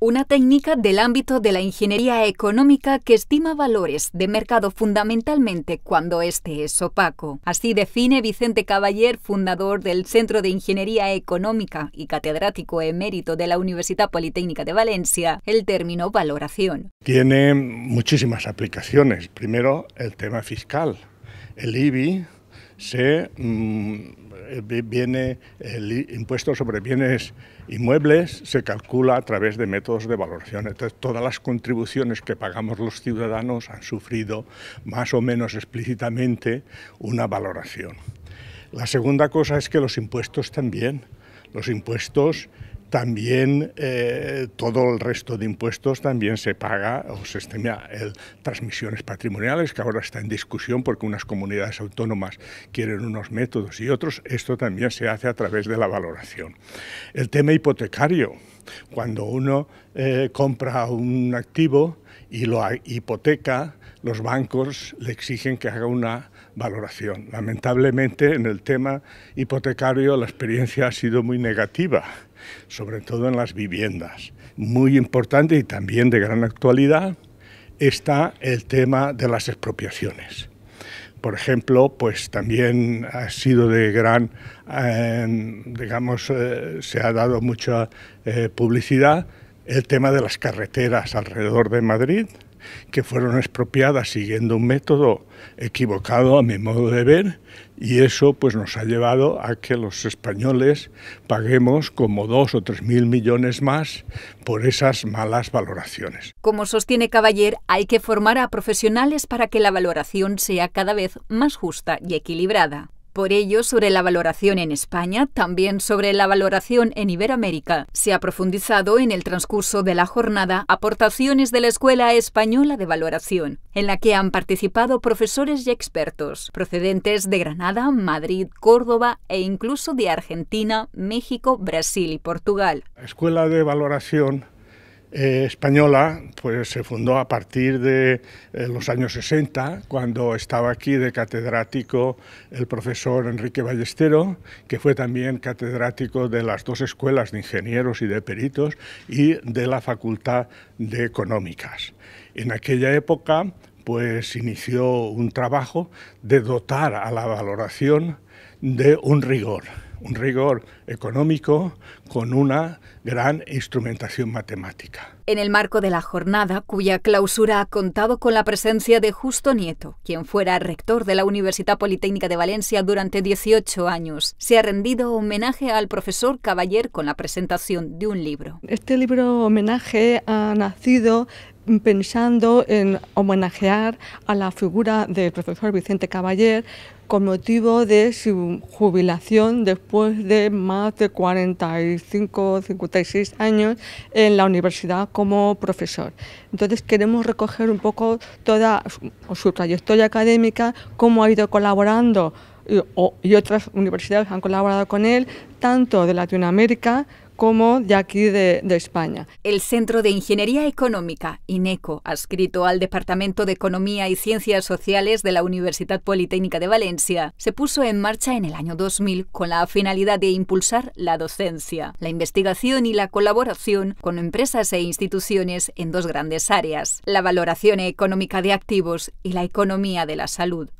una técnica del ámbito de la ingeniería económica que estima valores de mercado fundamentalmente cuando éste es opaco. Así define Vicente Caballer, fundador del Centro de Ingeniería Económica y catedrático emérito de la Universidad Politécnica de Valencia, el término valoración. Tiene muchísimas aplicaciones. Primero, el tema fiscal. El IBI se mm, eh, viene el impuesto sobre bienes inmuebles se calcula a través de métodos de valoración. todas las contribuciones que pagamos los ciudadanos han sufrido más o menos explícitamente una valoración. La segunda cosa es que los impuestos también. Los impuestos también eh, todo el resto de impuestos también se paga, o se estima, el, transmisiones patrimoniales, que ahora está en discusión porque unas comunidades autónomas quieren unos métodos y otros, esto también se hace a través de la valoración. El tema hipotecario, cuando uno eh, compra un activo y lo hipoteca, los bancos le exigen que haga una valoración. Lamentablemente, en el tema hipotecario la experiencia ha sido muy negativa, sobre todo en las viviendas. Muy importante y también de gran actualidad está el tema de las expropiaciones por ejemplo, pues también ha sido de gran, eh, digamos, eh, se ha dado mucha eh, publicidad el tema de las carreteras alrededor de Madrid, que fueron expropiadas siguiendo un método equivocado a mi modo de ver y eso pues nos ha llevado a que los españoles paguemos como dos o tres mil millones más por esas malas valoraciones. Como sostiene Caballer, hay que formar a profesionales para que la valoración sea cada vez más justa y equilibrada por ello sobre la valoración en España, también sobre la valoración en Iberoamérica. Se ha profundizado en el transcurso de la jornada aportaciones de la Escuela Española de Valoración, en la que han participado profesores y expertos procedentes de Granada, Madrid, Córdoba e incluso de Argentina, México, Brasil y Portugal. Escuela de Valoración eh, española pues, se fundó a partir de eh, los años 60, cuando estaba aquí de catedrático el profesor Enrique Ballestero, que fue también catedrático de las dos escuelas de ingenieros y de peritos y de la Facultad de Económicas. En aquella época pues inició un trabajo de dotar a la valoración de un rigor, un rigor económico con una gran instrumentación matemática. En el marco de la jornada, cuya clausura ha contado con la presencia de Justo Nieto, quien fuera rector de la Universidad Politécnica de Valencia durante 18 años, se ha rendido homenaje al profesor Caballer con la presentación de un libro. Este libro homenaje ha nacido pensando en homenajear a la figura del profesor Vicente Caballer con motivo de su jubilación después de más de 45, 56 años en la universidad como profesor. Entonces queremos recoger un poco toda su, trayectoria académica, cómo ha ido colaborando y otras universidades han colaborado con él, tanto de Latinoamérica como de aquí de, España. El Centro de Ingeniería Económica, INECO, adscrito al Departamento de Economía y Ciencias Sociales de la Universidad Politécnica de Valencia, se puso en marcha en el año 2000 con la finalidad de impulsar la docencia, la investigación y la colaboración con empresas e instituciones en dos grandes áreas, la valoración económica de activos y la economía de la salud.